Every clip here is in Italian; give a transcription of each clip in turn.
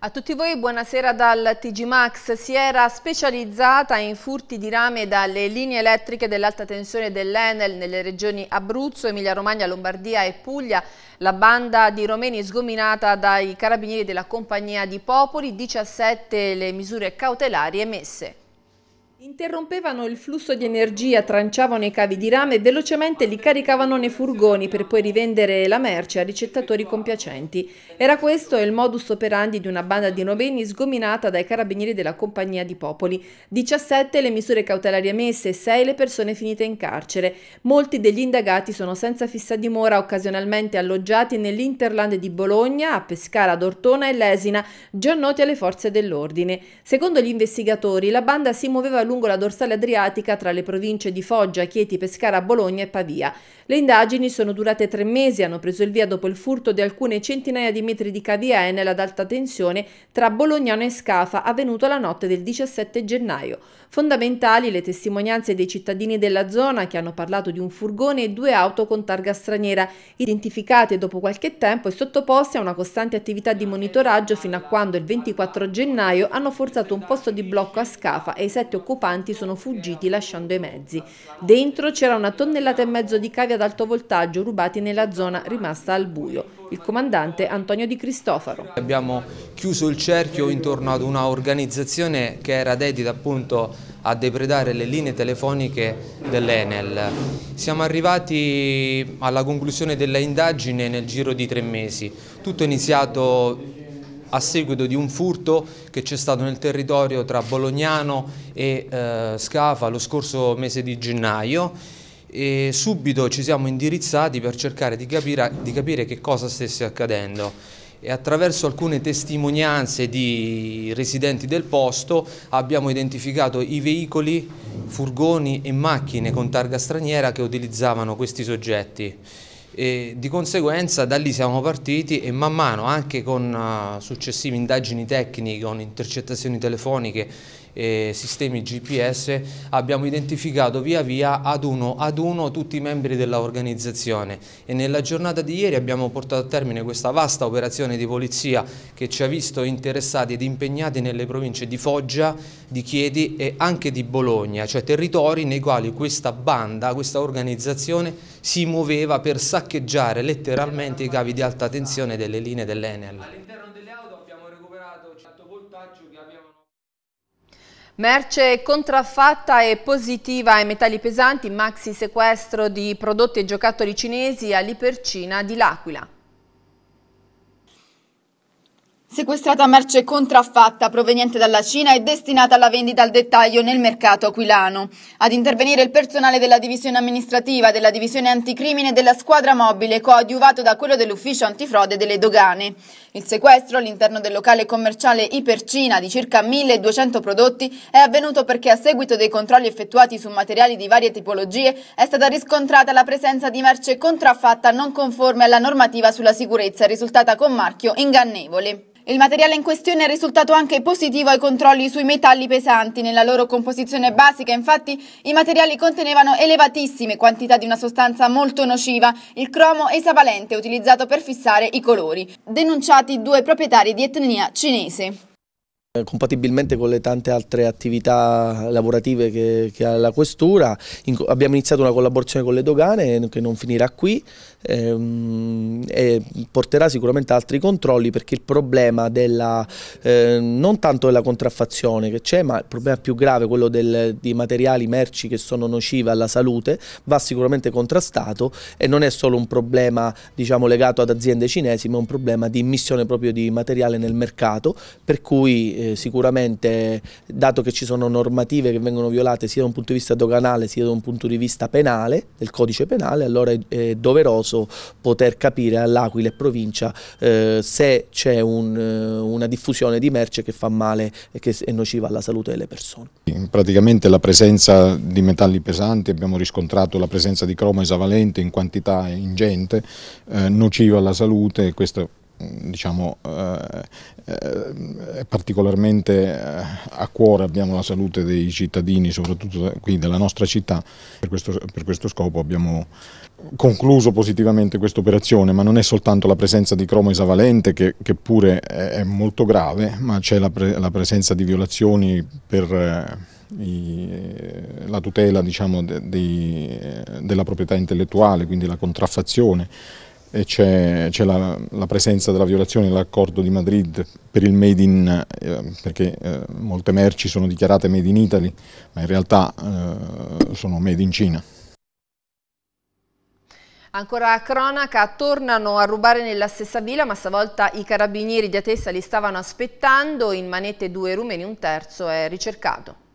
A tutti voi buonasera dal TG Max. Si era specializzata in furti di rame dalle linee elettriche dell'alta tensione dell'Enel nelle regioni Abruzzo, Emilia-Romagna, Lombardia e Puglia. La banda di romeni sgominata dai carabinieri della compagnia di Popoli, 17 le misure cautelari emesse. Interrompevano il flusso di energia, tranciavano i cavi di rame e velocemente li caricavano nei furgoni per poi rivendere la merce a ricettatori compiacenti. Era questo il modus operandi di una banda di noveni sgominata dai carabinieri della Compagnia di Popoli. 17 le misure cautelari emesse, 6 le persone finite in carcere. Molti degli indagati sono senza fissa dimora, occasionalmente alloggiati nell'Interland di Bologna, a Pescara, Dortona e Lesina, già noti alle forze dell'ordine. Secondo gli investigatori, la banda si muoveva lungo lungo la dorsale adriatica tra le province di Foggia, Chieti, Pescara, Bologna e Pavia. Le indagini sono durate tre mesi e hanno preso il via dopo il furto di alcune centinaia di metri di cavia Enel ad alta tensione tra Bolognano e Scafa avvenuto la notte del 17 gennaio. Fondamentali le testimonianze dei cittadini della zona che hanno parlato di un furgone e due auto con targa straniera, identificate dopo qualche tempo e sottoposte a una costante attività di monitoraggio fino a quando il 24 gennaio hanno forzato un posto di blocco a Scafa e i sette occupati occupanti sono fuggiti lasciando i mezzi. Dentro c'era una tonnellata e mezzo di cavi ad alto voltaggio rubati nella zona rimasta al buio. Il comandante Antonio Di Cristofaro. Abbiamo chiuso il cerchio intorno ad una organizzazione che era dedita appunto a depredare le linee telefoniche dell'Enel. Siamo arrivati alla conclusione dell'indagine nel giro di tre mesi. Tutto è iniziato a seguito di un furto che c'è stato nel territorio tra Bolognano e eh, Scafa lo scorso mese di gennaio e subito ci siamo indirizzati per cercare di capire, di capire che cosa stesse accadendo e attraverso alcune testimonianze di residenti del posto abbiamo identificato i veicoli, furgoni e macchine con targa straniera che utilizzavano questi soggetti. E di conseguenza da lì siamo partiti e man mano anche con eh, successive indagini tecniche, con intercettazioni telefoniche e sistemi GPS abbiamo identificato via via ad uno ad uno tutti i membri dell'organizzazione e nella giornata di ieri abbiamo portato a termine questa vasta operazione di polizia che ci ha visto interessati ed impegnati nelle province di Foggia, di Chiedi e anche di Bologna, cioè territori nei quali questa banda, questa organizzazione si muoveva per saccheggiare letteralmente i cavi di alta tensione delle linee dell'Enel. Merce contraffatta e positiva ai metalli pesanti, maxi sequestro di prodotti e giocattoli cinesi all'Ipercina di L'Aquila. Sequestrata merce contraffatta proveniente dalla Cina e destinata alla vendita al dettaglio nel mercato aquilano. Ad intervenire il personale della divisione amministrativa, della divisione anticrimine e della squadra mobile, coadiuvato da quello dell'ufficio antifrode delle dogane. Il sequestro all'interno del locale commerciale Ipercina di circa 1200 prodotti è avvenuto perché a seguito dei controlli effettuati su materiali di varie tipologie è stata riscontrata la presenza di merce contraffatta non conforme alla normativa sulla sicurezza risultata con marchio ingannevole. Il materiale in questione è risultato anche positivo ai controlli sui metalli pesanti. Nella loro composizione basica, infatti, i materiali contenevano elevatissime quantità di una sostanza molto nociva, il cromo esavalente utilizzato per fissare i colori, denunciati due proprietari di etnia cinese eh, compatibilmente con le tante altre attività lavorative che, che ha la questura, in, abbiamo iniziato una collaborazione con le dogane che non finirà qui, ehm, e porterà sicuramente altri controlli perché il problema della, eh, non tanto della contraffazione che c'è, ma il problema più grave, quello del, di materiali, merci che sono nocive alla salute, va sicuramente contrastato e non è solo un problema diciamo, legato ad aziende cinesi, ma è un problema di immissione proprio di materiale nel mercato, per cui eh, sicuramente, dato che ci sono normative che vengono violate sia da un punto di vista doganale sia da un punto di vista penale, del codice penale, allora è, è doveroso doveroso poter capire all'Aquila e provincia eh, se c'è un, eh, una diffusione di merce che fa male e che è nociva alla salute delle persone. Praticamente la presenza di metalli pesanti, abbiamo riscontrato la presenza di cromo esavalente in quantità ingente, eh, nociva alla salute, questo diciamo, eh, eh, particolarmente eh, a cuore abbiamo la salute dei cittadini, soprattutto qui della nostra città. Per questo, per questo scopo abbiamo concluso positivamente questa operazione, ma non è soltanto la presenza di cromo esavalente, che, che pure è, molto grave, ma c'è la, pre, la, presenza di violazioni per... Eh, i, la tutela diciamo, de, de, eh, della proprietà intellettuale, quindi la contraffazione, e c'è, la, la, presenza della violazione dell'accordo di Madrid per il made in, eh, perché eh, molte merci sono dichiarate made in Italy, ma in realtà eh, sono made in Cina. Ancora a cronaca, tornano a rubare nella stessa villa, ma stavolta i carabinieri di Atessa li stavano aspettando, in manette due rumeni, un terzo è ricercato.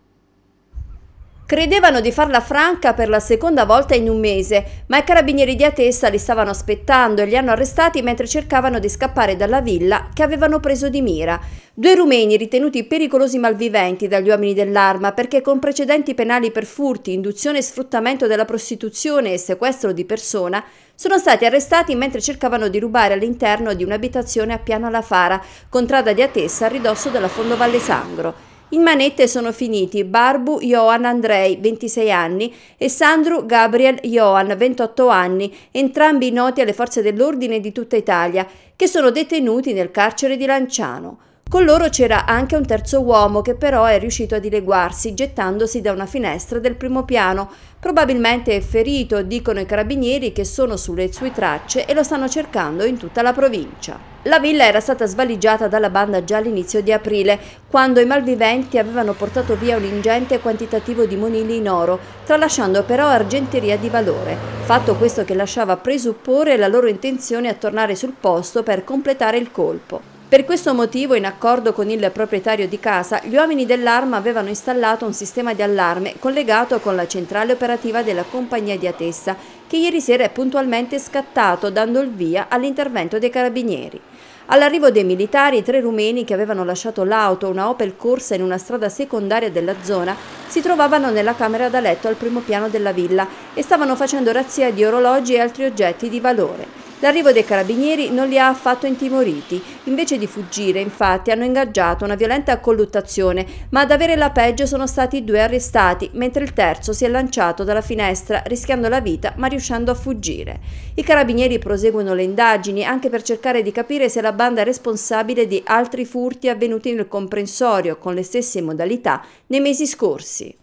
Credevano di farla franca per la seconda volta in un mese, ma i carabinieri di Atessa li stavano aspettando e li hanno arrestati mentre cercavano di scappare dalla villa che avevano preso di mira. Due rumeni ritenuti pericolosi malviventi dagli uomini dell'arma perché con precedenti penali per furti, induzione e sfruttamento della prostituzione e sequestro di persona, sono stati arrestati mentre cercavano di rubare all'interno di un'abitazione a Piano alla Fara, contrada di Atessa a ridosso della Fondovalle Sangro. In manette sono finiti Barbu Johan Andrei, 26 anni, e Sandru Gabriel Johan, 28 anni, entrambi noti alle forze dell'ordine di tutta Italia, che sono detenuti nel carcere di Lanciano. Con loro c'era anche un terzo uomo che però è riuscito a dileguarsi gettandosi da una finestra del primo piano. Probabilmente è ferito, dicono i carabinieri che sono sulle sue tracce e lo stanno cercando in tutta la provincia. La villa era stata svaligiata dalla banda già all'inizio di aprile, quando i malviventi avevano portato via un ingente quantitativo di monili in oro, tralasciando però argenteria di valore, fatto questo che lasciava presupporre la loro intenzione a tornare sul posto per completare il colpo. Per questo motivo, in accordo con il proprietario di casa, gli uomini dell'Arma avevano installato un sistema di allarme collegato con la centrale operativa della compagnia di Atessa, che ieri sera è puntualmente scattato dando il via all'intervento dei carabinieri. All'arrivo dei militari, i tre rumeni che avevano lasciato l'auto, una Opel corsa in una strada secondaria della zona, si trovavano nella camera da letto al primo piano della villa e stavano facendo razzia di orologi e altri oggetti di valore. L'arrivo dei carabinieri non li ha affatto intimoriti. Invece di fuggire, infatti, hanno ingaggiato una violenta colluttazione, ma ad avere la peggio sono stati due arrestati, mentre il terzo si è lanciato dalla finestra, rischiando la vita ma riuscendo a fuggire. I carabinieri proseguono le indagini anche per cercare di capire se la banda è responsabile di altri furti avvenuti nel comprensorio con le stesse modalità nei mesi scorsi.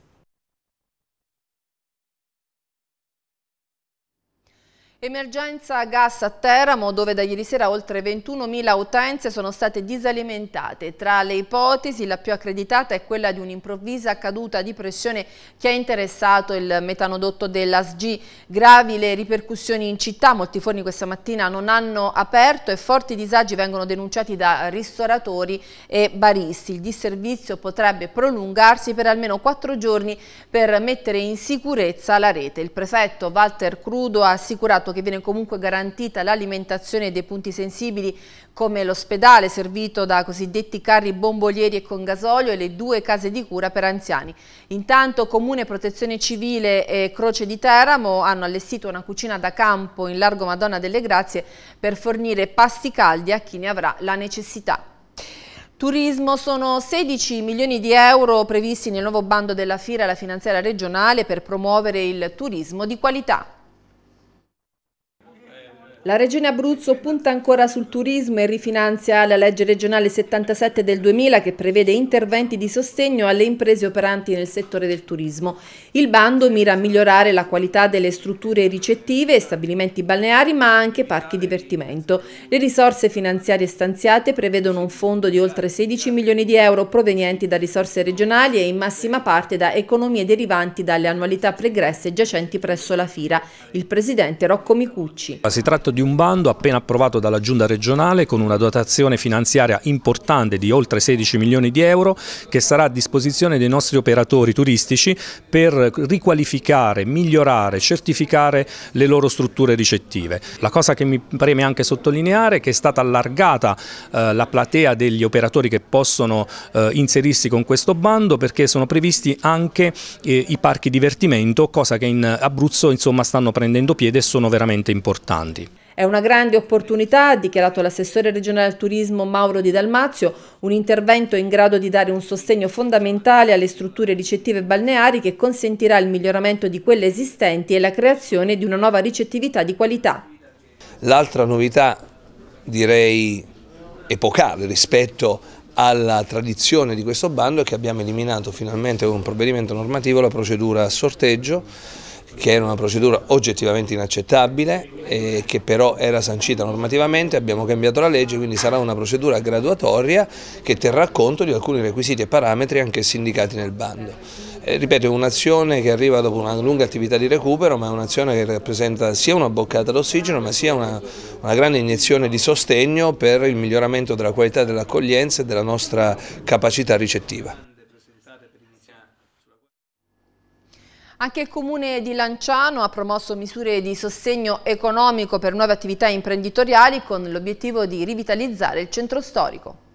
Emergenza gas a Teramo, dove da ieri sera oltre 21.000 utenze sono state disalimentate. Tra le ipotesi, la più accreditata è quella di un'improvvisa caduta di pressione che ha interessato il metanodotto dell'ASG. Gravi le ripercussioni in città, molti forni questa mattina non hanno aperto e forti disagi vengono denunciati da ristoratori e baristi. Il disservizio potrebbe prolungarsi per almeno quattro giorni per mettere in sicurezza la rete. Il prefetto Walter Crudo ha assicurato dato che viene comunque garantita l'alimentazione dei punti sensibili come l'ospedale servito da cosiddetti carri bombolieri e con gasolio e le due case di cura per anziani. Intanto Comune Protezione Civile e Croce di Teramo hanno allestito una cucina da campo in Largo Madonna delle Grazie per fornire pasti caldi a chi ne avrà la necessità. Turismo sono 16 milioni di euro previsti nel nuovo bando della Fira alla finanziaria regionale per promuovere il turismo di qualità. La Regione Abruzzo punta ancora sul turismo e rifinanzia la legge regionale 77 del 2000 che prevede interventi di sostegno alle imprese operanti nel settore del turismo. Il bando mira a migliorare la qualità delle strutture ricettive, stabilimenti balneari ma anche parchi divertimento. Le risorse finanziarie stanziate prevedono un fondo di oltre 16 milioni di euro provenienti da risorse regionali e in massima parte da economie derivanti dalle annualità pregresse giacenti presso la FIRA. Il presidente Rocco Micucci. Si tratta tratto di un bando appena approvato dalla Giunta regionale con una dotazione finanziaria importante di oltre 16 milioni di euro che sarà a disposizione dei nostri operatori turistici per riqualificare, migliorare, certificare le loro strutture ricettive. La cosa che mi preme anche sottolineare è che è stata allargata eh, la platea degli operatori che possono eh, inserirsi con questo bando perché sono previsti anche eh, i parchi divertimento, cosa che in Abruzzo insomma, stanno prendendo piede e sono veramente importanti. È una grande opportunità, ha dichiarato l'assessore regionale al turismo Mauro Di Dalmazio, un intervento in grado di dare un sostegno fondamentale alle strutture ricettive balneari che consentirà il miglioramento di quelle esistenti e la creazione di una nuova ricettività di qualità. L'altra novità direi epocale rispetto alla tradizione di questo bando è che abbiamo eliminato finalmente con un provvedimento normativo la procedura a sorteggio che era una procedura oggettivamente inaccettabile e che però era sancita normativamente, abbiamo cambiato la legge, quindi sarà una procedura graduatoria che terrà conto di alcuni requisiti e parametri anch'essi indicati nel bando. Eh, ripeto, è un'azione che arriva dopo una lunga attività di recupero, ma è un'azione che rappresenta sia una boccata d'ossigeno, ma sia una, una grande iniezione di sostegno per il miglioramento della qualità dell'accoglienza e della nostra capacità ricettiva. Anche il comune di Lanciano ha promosso misure di sostegno economico per nuove attività imprenditoriali con l'obiettivo di rivitalizzare il centro storico.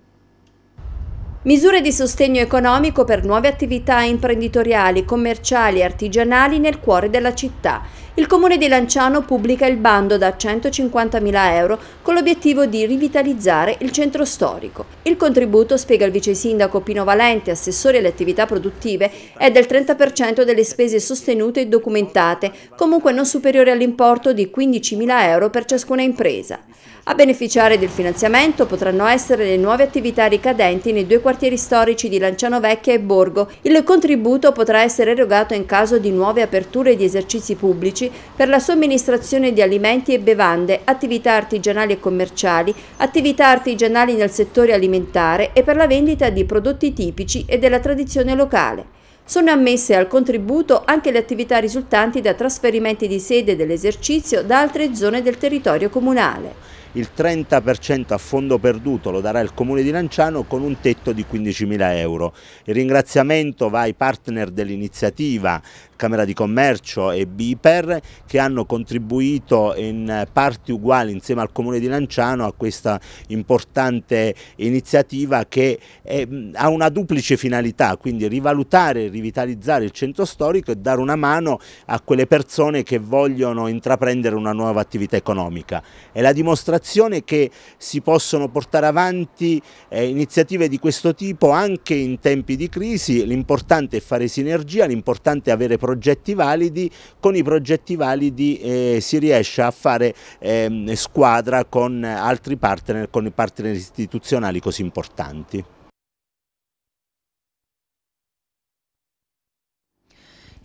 Misure di sostegno economico per nuove attività imprenditoriali, commerciali e artigianali nel cuore della città. Il comune di Lanciano pubblica il bando da 150.000 euro con l'obiettivo di rivitalizzare il centro storico. Il contributo, spiega il vice sindaco Pino Valente, assessore alle attività produttive, è del 30% delle spese sostenute e documentate, comunque non superiore all'importo di 15.000 euro per ciascuna impresa. A beneficiare del finanziamento potranno essere le nuove attività ricadenti nei due quartieri storici di Lanciano Vecchia e Borgo. Il contributo potrà essere erogato in caso di nuove aperture di esercizi pubblici per la somministrazione di alimenti e bevande, attività artigianali e commerciali, attività artigianali nel settore alimentare e per la vendita di prodotti tipici e della tradizione locale. Sono ammesse al contributo anche le attività risultanti da trasferimenti di sede dell'esercizio da altre zone del territorio comunale il 30% a fondo perduto lo darà il Comune di Lanciano con un tetto di 15.000 euro. Il ringraziamento va ai partner dell'iniziativa Camera di Commercio e BIPER che hanno contribuito in parti uguali insieme al Comune di Lanciano a questa importante iniziativa che è, eh, ha una duplice finalità, quindi rivalutare e rivitalizzare il centro storico e dare una mano a quelle persone che vogliono intraprendere una nuova attività economica. È la dimostrazione comunicazione che si possono portare avanti eh, iniziative di questo tipo anche in tempi di crisi, l'importante è fare sinergia, l'importante è avere progetti validi, con i progetti validi eh, si riesce a fare eh, squadra con altri partner, con i partner istituzionali così importanti.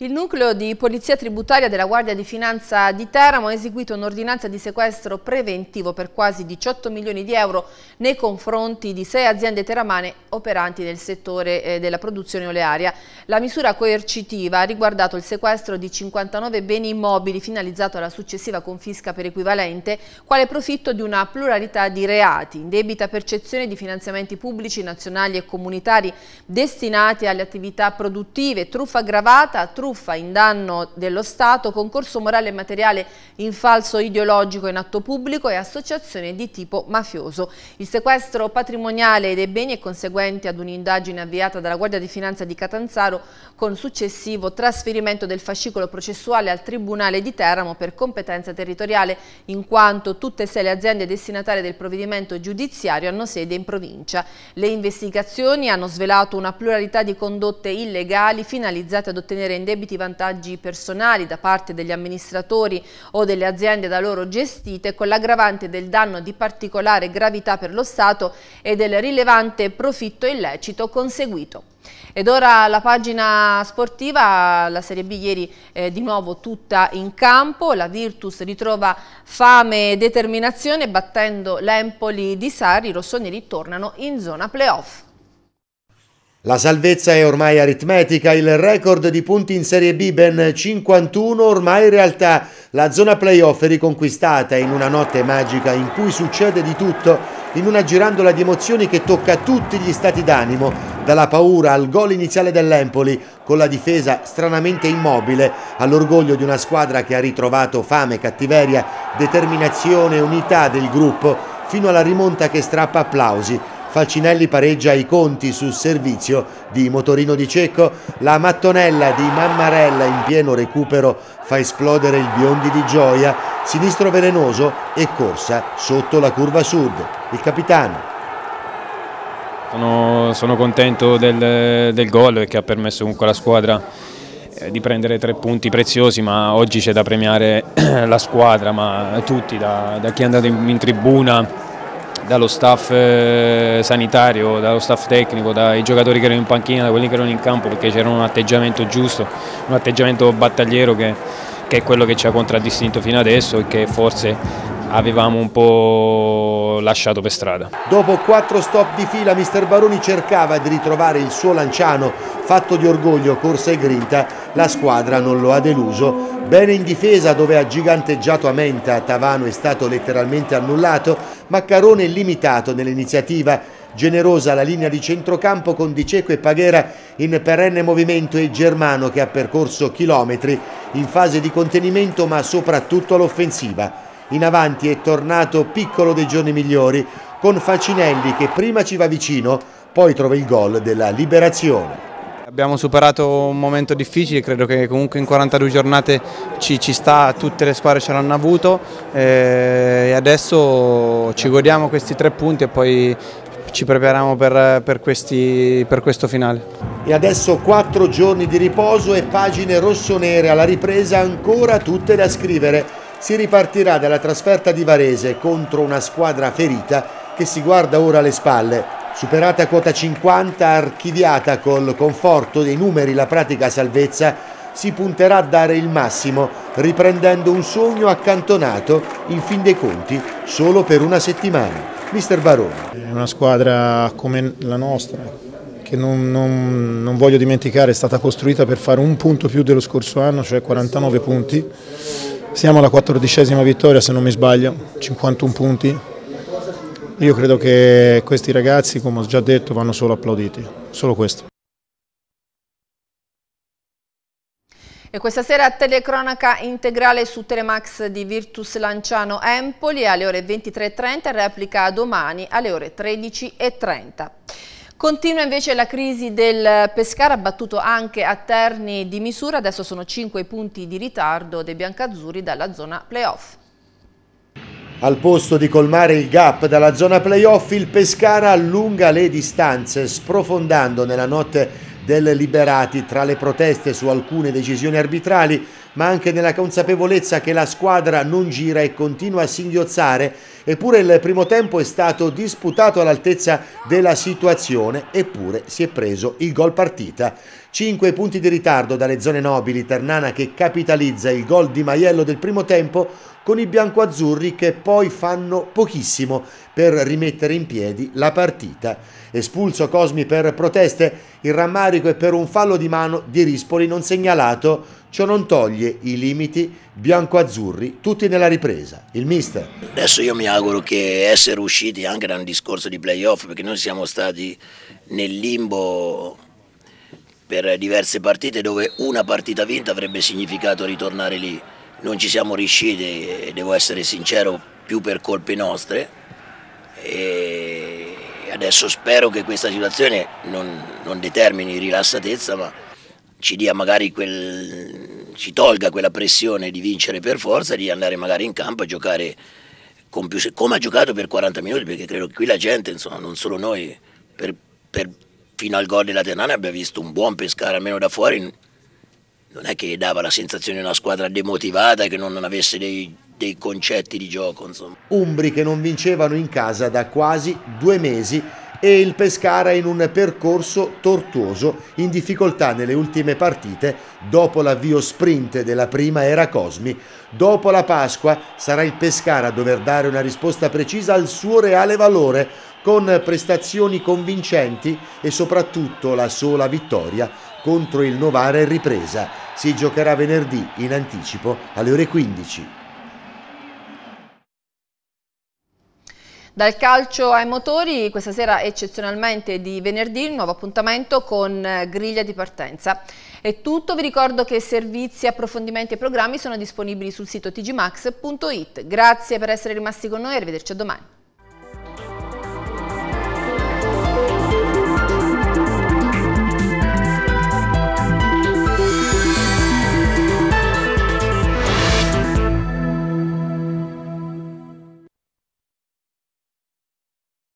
Il nucleo di polizia tributaria della Guardia di Finanza di Teramo ha eseguito un'ordinanza di sequestro preventivo per quasi 18 milioni di euro nei confronti di sei aziende teramane operanti nel settore eh, della produzione olearia. La misura coercitiva ha riguardato il sequestro di 59 beni immobili finalizzato alla successiva confisca per equivalente, quale profitto di una pluralità di reati, indebita percezione di finanziamenti pubblici nazionali e comunitari destinati alle attività produttive, truffa aggravata, truffa truffa in danno dello Stato, concorso morale e materiale in falso ideologico in atto pubblico e associazione di tipo mafioso. Il sequestro patrimoniale dei beni è conseguente ad un'indagine avviata dalla Guardia di Finanza di Catanzaro con successivo trasferimento del fascicolo processuale al Tribunale di Teramo per competenza territoriale, in quanto tutte e sei le aziende destinatarie del provvedimento giudiziario hanno sede in provincia. Le investigazioni hanno svelato una pluralità di condotte illegali finalizzate ad ottenere indebiti indebiti vantaggi personali da parte degli amministratori o delle aziende da loro gestite con l'aggravante del danno di particolare gravità per lo Stato e del rilevante profitto illecito conseguito. Ed ora la pagina sportiva, la Serie B ieri è eh, di nuovo tutta in campo, la Virtus ritrova fame e determinazione battendo l'Empoli di Sari, i rossoneri tornano in zona playoff. La salvezza è ormai aritmetica, il record di punti in Serie B, ben 51, ormai realtà. La zona playoff è riconquistata in una notte magica in cui succede di tutto, in una girandola di emozioni che tocca tutti gli stati d'animo, dalla paura al gol iniziale dell'Empoli, con la difesa stranamente immobile, all'orgoglio di una squadra che ha ritrovato fame, cattiveria, determinazione e unità del gruppo, fino alla rimonta che strappa applausi Falcinelli pareggia i conti sul servizio di Motorino di Cecco, la mattonella di Mammarella in pieno recupero fa esplodere il Biondi di Gioia, sinistro velenoso e corsa sotto la curva sud. Il capitano. Sono, sono contento del, del gol che ha permesso comunque alla squadra eh, di prendere tre punti preziosi, ma oggi c'è da premiare la squadra, ma tutti, da, da chi è andato in, in tribuna dallo staff eh, sanitario, dallo staff tecnico, dai giocatori che erano in panchina, da quelli che erano in campo perché c'era un atteggiamento giusto, un atteggiamento battagliero che, che è quello che ci ha contraddistinto fino adesso e che forse avevamo un po' lasciato per strada. Dopo quattro stop di fila mister Baroni cercava di ritrovare il suo Lanciano, fatto di orgoglio, corsa e grinta, la squadra non lo ha deluso. Bene in difesa dove ha giganteggiato a Menta, Tavano è stato letteralmente annullato, Maccarone è limitato nell'iniziativa generosa la linea di centrocampo con Di Cecco e Paghera in perenne movimento e Germano che ha percorso chilometri in fase di contenimento ma soprattutto all'offensiva. In avanti è tornato piccolo dei giorni migliori con Facinelli che prima ci va vicino, poi trova il gol della liberazione. Abbiamo superato un momento difficile, credo che comunque in 42 giornate ci, ci sta, tutte le squadre ce l'hanno avuto eh, e adesso ci godiamo questi tre punti e poi ci prepariamo per, per, questi, per questo finale. E adesso quattro giorni di riposo e pagine rossonere alla ripresa ancora tutte da scrivere si ripartirà dalla trasferta di Varese contro una squadra ferita che si guarda ora alle spalle. Superata quota 50, archiviata col conforto dei numeri la pratica salvezza, si punterà a dare il massimo, riprendendo un sogno accantonato, in fin dei conti, solo per una settimana. Mister Barone. Una squadra come la nostra, che non, non, non voglio dimenticare, è stata costruita per fare un punto più dello scorso anno, cioè 49 punti siamo alla quattordicesima vittoria se non mi sbaglio, 51 punti. Io credo che questi ragazzi, come ho già detto, vanno solo applauditi, solo questo. E questa sera telecronaca integrale su Telemax di Virtus Lanciano Empoli alle ore 23.30 replica domani alle ore 13.30. Continua invece la crisi del Pescara, battuto anche a Terni di misura, adesso sono 5 punti di ritardo dei biancazzurri dalla zona playoff. Al posto di colmare il gap dalla zona playoff, il Pescara allunga le distanze, sprofondando nella notte del Liberati tra le proteste su alcune decisioni arbitrali ma anche nella consapevolezza che la squadra non gira e continua a singhiozzare, eppure il primo tempo è stato disputato all'altezza della situazione, eppure si è preso il gol partita. 5 punti di ritardo dalle zone nobili, Ternana che capitalizza il gol di Maiello del primo tempo con i biancoazzurri che poi fanno pochissimo per rimettere in piedi la partita. Espulso Cosmi per proteste, il rammarico è per un fallo di mano di Rispoli non segnalato Ciò non toglie i limiti bianco-azzurri, tutti nella ripresa. Il mister. Adesso io mi auguro che essere usciti anche da un discorso di playoff, perché noi siamo stati nel limbo per diverse partite dove una partita vinta avrebbe significato ritornare lì. Non ci siamo riusciti, devo essere sincero, più per colpe nostre. E adesso spero che questa situazione non, non determini rilassatezza, ma ci dia magari quel, ci tolga quella pressione di vincere per forza, di andare magari in campo a giocare con più, come ha giocato per 40 minuti, perché credo che qui la gente, insomma, non solo noi, per, per, fino al gol della Ternana abbia visto un buon pescare almeno da fuori, non è che dava la sensazione di una squadra demotivata che non, non avesse dei, dei, concetti di gioco. Insomma. Umbri che non vincevano in casa da quasi due mesi e il Pescara in un percorso tortuoso in difficoltà nelle ultime partite dopo l'avvio sprint della prima era Cosmi. Dopo la Pasqua sarà il Pescara a dover dare una risposta precisa al suo reale valore con prestazioni convincenti e soprattutto la sola vittoria contro il Novara in ripresa. Si giocherà venerdì in anticipo alle ore 15. Dal calcio ai motori, questa sera eccezionalmente di venerdì, un nuovo appuntamento con eh, griglia di partenza. È tutto, vi ricordo che servizi, approfondimenti e programmi sono disponibili sul sito tgmax.it. Grazie per essere rimasti con noi, arrivederci a domani.